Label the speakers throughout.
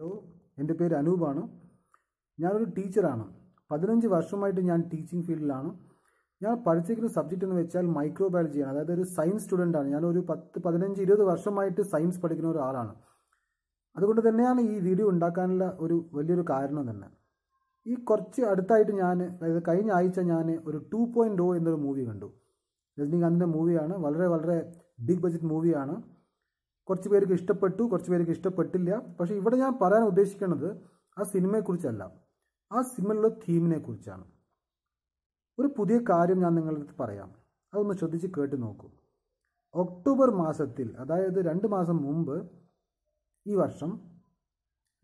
Speaker 1: Hello എൻ്റെ പേര് അനൂപാണ് ഞാനൊരു ടീച്ചറാണ് പതിനഞ്ച് വർഷമായിട്ട് ഞാൻ ടീച്ചിങ് ഫീൽഡിലാണ് ഞാൻ പഠിച്ചിരിക്കുന്ന സബ്ജക്റ്റ് എന്ന് വെച്ചാൽ മൈക്രോ ബയോളജിയാണ് അതായത് ഒരു സയൻസ് സ്റ്റുഡൻ്റാണ് ഞാനൊരു പത്ത് പതിനഞ്ച് ഇരുപത് വർഷമായിട്ട് സയൻസ് പഠിക്കുന്ന ഒരാളാണ് അതുകൊണ്ട് തന്നെയാണ് ഈ വീഡിയോ ഉണ്ടാക്കാനുള്ള ഒരു വലിയൊരു കാരണം തന്നെ ഈ കുറച്ച് അടുത്തായിട്ട് ഞാൻ അതായത് കഴിഞ്ഞ ആഴ്ച ഞാൻ ഒരു ടു പോയിൻറ്റ് ഒ എന്നൊരു മൂവി കണ്ടു രജനീകാന്തിൻ്റെ മൂവിയാണ് വളരെ വളരെ ബിഗ് ബജറ്റ് മൂവിയാണ് കുറച്ച് പേർക്ക് ഇഷ്ടപ്പെട്ടു കുറച്ച് പേർക്ക് ഇഷ്ടപ്പെട്ടില്ല പക്ഷേ ഇവിടെ ഞാൻ പറയാൻ ഉദ്ദേശിക്കുന്നത് ആ സിനിമയെക്കുറിച്ചല്ല ആ സിനിമയിലുള്ള തീമിനെ കുറിച്ചാണ് ഒരു പുതിയ കാര്യം ഞാൻ നിങ്ങളുടെ പറയാം അതൊന്ന് ശ്രദ്ധിച്ച് കേട്ട് നോക്കൂ ഒക്ടോബർ മാസത്തിൽ അതായത് രണ്ട് മാസം മുമ്പ് ഈ വർഷം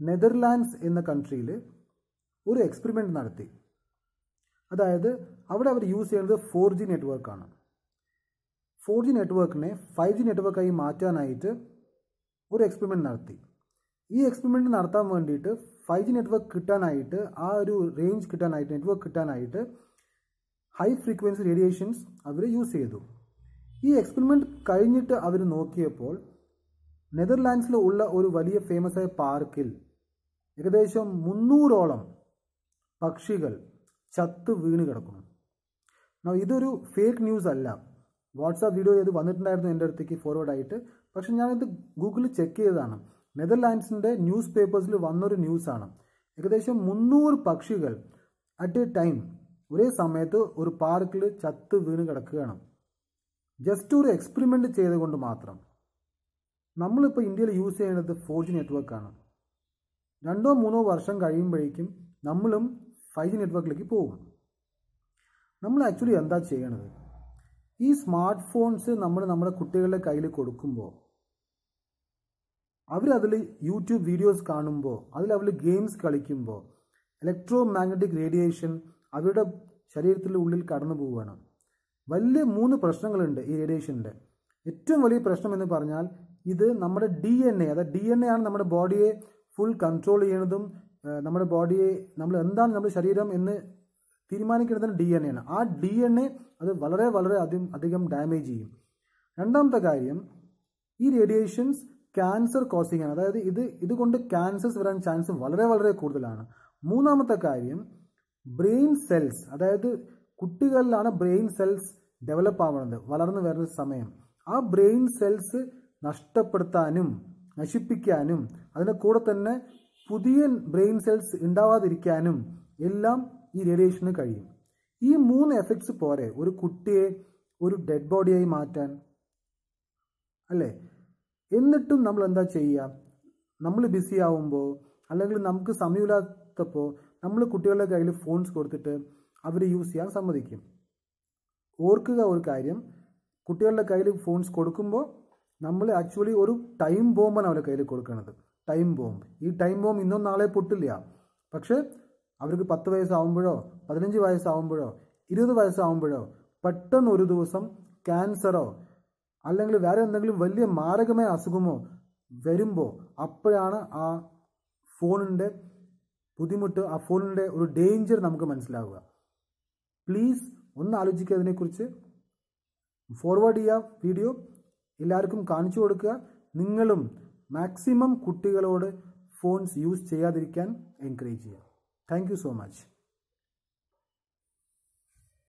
Speaker 1: നെതർലാൻഡ്സ് എന്ന കൺട്രിയിൽ ഒരു എക്സ്പെരിമെൻ്റ് നടത്തി അതായത് അവിടെ അവർ യൂസ് ചെയ്യുന്നത് ഫോർ ജി നെറ്റ്വർക്കാണ് ഫോർ ജി നെറ്റ്വർക്കിനെ ഫൈവ് ജി നെറ്റ്വർക്കായി മാറ്റാനായിട്ട് ഒരു എക്സ്പെരിമെൻറ്റ് നടത്തി ഈ എക്സ്പെരിമെൻറ്റ് നടത്താൻ വേണ്ടിയിട്ട് ഫൈവ് ജി നെറ്റ്വർക്ക് കിട്ടാനായിട്ട് ആ ഒരു റേഞ്ച് കിട്ടാനായിട്ട് നെറ്റ്വർക്ക് കിട്ടാനായിട്ട് ഹൈ ഫ്രീക്വൻസി റേഡിയേഷൻസ് അവർ യൂസ് ചെയ്തു ഈ എക്സ്പെരിമെൻറ്റ് കഴിഞ്ഞിട്ട് അവർ നോക്കിയപ്പോൾ നെതർലാൻഡ്സിൽ ഉള്ള ഒരു വലിയ ഫേമസ് ആയ പാർക്കിൽ ഏകദേശം മുന്നൂറോളം പക്ഷികൾ ചത്ത് വീണ് കിടക്കുന്നു ഇതൊരു ഫേക്ക് ന്യൂസ് അല്ല വാട്സാപ്പ് വീഡിയോ ചെയ്ത് വന്നിട്ടുണ്ടായിരുന്നു എൻ്റെ അടുത്തേക്ക് ഫോർവേഡായിട്ട് പക്ഷെ ഞാനിത് ഗൂഗിളിൽ ചെക്ക് ചെയ്തതാണ് നെതർലാൻഡ്സിൻ്റെ ന്യൂസ് പേപ്പേഴ്സിൽ വന്നൊരു ന്യൂസാണ് ഏകദേശം മുന്നൂറ് പക്ഷികൾ അറ്റ് എ ടൈം ഒരേ സമയത്ത് ഒരു പാർക്കിൽ ചത്ത് വീണ് കിടക്കുകയാണ് ജസ്റ്റ് ഒരു എക്സ്പെരിമെൻ്റ് ചെയ്തുകൊണ്ട് മാത്രം നമ്മളിപ്പോൾ ഇന്ത്യയിൽ യൂസ് ചെയ്യുന്നത് ഫോർ ജി നെറ്റ്വർക്കാണ് രണ്ടോ മൂന്നോ വർഷം കഴിയുമ്പോഴേക്കും നമ്മളും ഫൈവ് ജി നെറ്റ്വർക്കിലേക്ക് പോകും നമ്മൾ ആക്ച്വലി എന്താ ചെയ്യണത് ഈ സ്മാർട്ട് ഫോൺസ് നമ്മൾ നമ്മുടെ കുട്ടികളുടെ കയ്യിൽ കൊടുക്കുമ്പോൾ അവരതിൽ യൂട്യൂബ് വീഡിയോസ് കാണുമ്പോൾ അതിൽ അവർ ഗെയിംസ് കളിക്കുമ്പോൾ ഇലക്ട്രോ മാഗ്നറ്റിക് റേഡിയേഷൻ അവരുടെ ശരീരത്തിൻ്റെ ഉള്ളിൽ കടന്നു പോവുകയാണ് വലിയ മൂന്ന് പ്രശ്നങ്ങളുണ്ട് ഈ റേഡിയേഷൻ്റെ ഏറ്റവും വലിയ പ്രശ്നം എന്ന് പറഞ്ഞാൽ ഇത് നമ്മുടെ ഡി എൻ എ അതായത് ഡി എൻ എ ആണ് നമ്മുടെ ബോഡിയെ ഫുൾ കൺട്രോൾ ചെയ്യണതും നമ്മുടെ ബോഡിയെ നമ്മൾ എന്താണ് നമ്മുടെ ശരീരം എന്ന് തീരുമാനിക്കുന്നത് ഡി എൻ എ ആണ് ആ ഡി എൻ എ അത് വളരെ വളരെ അധികം അധികം ഡാമേജ് ചെയ്യും രണ്ടാമത്തെ കാര്യം ഈ റേഡിയേഷൻസ് ക്യാൻസർ കോസിങ് ആണ് അതായത് ഇത് ഇതുകൊണ്ട് ക്യാൻസേഴ്സ് വരാൻ ചാൻസ് വളരെ വളരെ കൂടുതലാണ് മൂന്നാമത്തെ കാര്യം ബ്രെയിൻ സെൽസ് അതായത് കുട്ടികളിലാണ് ബ്രെയിൻ സെൽസ് ഡെവലപ്പ് ആവുന്നത് വളർന്നു വരുന്ന സമയം ആ ബ്രെയിൻ സെൽസ് നഷ്ടപ്പെടുത്താനും നശിപ്പിക്കാനും അതിൻ്റെ കൂടെ തന്നെ പുതിയ ബ്രെയിൻ സെൽസ് ഉണ്ടാവാതിരിക്കാനും എല്ലാം ഈ റേഡിയേഷന് കഴിയും ഈ മൂന്ന് എഫക്ട്സ് പോരെ ഒരു കുട്ടിയെ ഒരു ഡെഡ് ബോഡിയായി മാറ്റാൻ അല്ലേ എന്നിട്ടും നമ്മൾ എന്താ ചെയ്യുക നമ്മൾ ബിസി ആവുമ്പോൾ അല്ലെങ്കിൽ നമുക്ക് സമയമില്ലാത്തപ്പോൾ നമ്മൾ കുട്ടികളുടെ കയ്യിൽ ഫോൺസ് കൊടുത്തിട്ട് അവർ യൂസ് ചെയ്യാൻ സമ്മതിക്കും ഓർക്കുക ഒരു കാര്യം കുട്ടികളുടെ കയ്യിൽ ഫോൺസ് കൊടുക്കുമ്പോൾ നമ്മൾ ആക്ച്വലി ഒരു ടൈം ബോംബാണ് അവരുടെ കയ്യിൽ കൊടുക്കുന്നത് ടൈം ബോംബ് ഈ ടൈം ബോംബ് ഇന്നും നാളെ പൊട്ടില്ല പക്ഷേ അവർക്ക് പത്ത് വയസ്സാവുമ്പോഴോ പതിനഞ്ച് വയസ്സാവുമ്പോഴോ ഇരുപത് വയസ്സാവുമ്പോഴോ പെട്ടെന്ന് ഒരു ദിവസം ക്യാൻസറോ അല്ലെങ്കിൽ വേറെ എന്തെങ്കിലും വലിയ മാരകമായ അസുഖമോ വരുമ്പോൾ അപ്പോഴാണ് ആ ഫോണിൻ്റെ ബുദ്ധിമുട്ട് ആ ഫോണിൻ്റെ ഒരു ഡേഞ്ചർ നമുക്ക് മനസ്സിലാവുക പ്ലീസ് ഒന്ന് ആലോചിക്കുക അതിനെക്കുറിച്ച് ഫോർവേഡ് ചെയ്യുക വീഡിയോ എല്ലാവർക്കും കാണിച്ചു കൊടുക്കുക നിങ്ങളും മാക്സിമം കുട്ടികളോട് ഫോൺസ് യൂസ് ചെയ്യാതിരിക്കാൻ എൻകറേജ് ചെയ്യുക Thank you so much.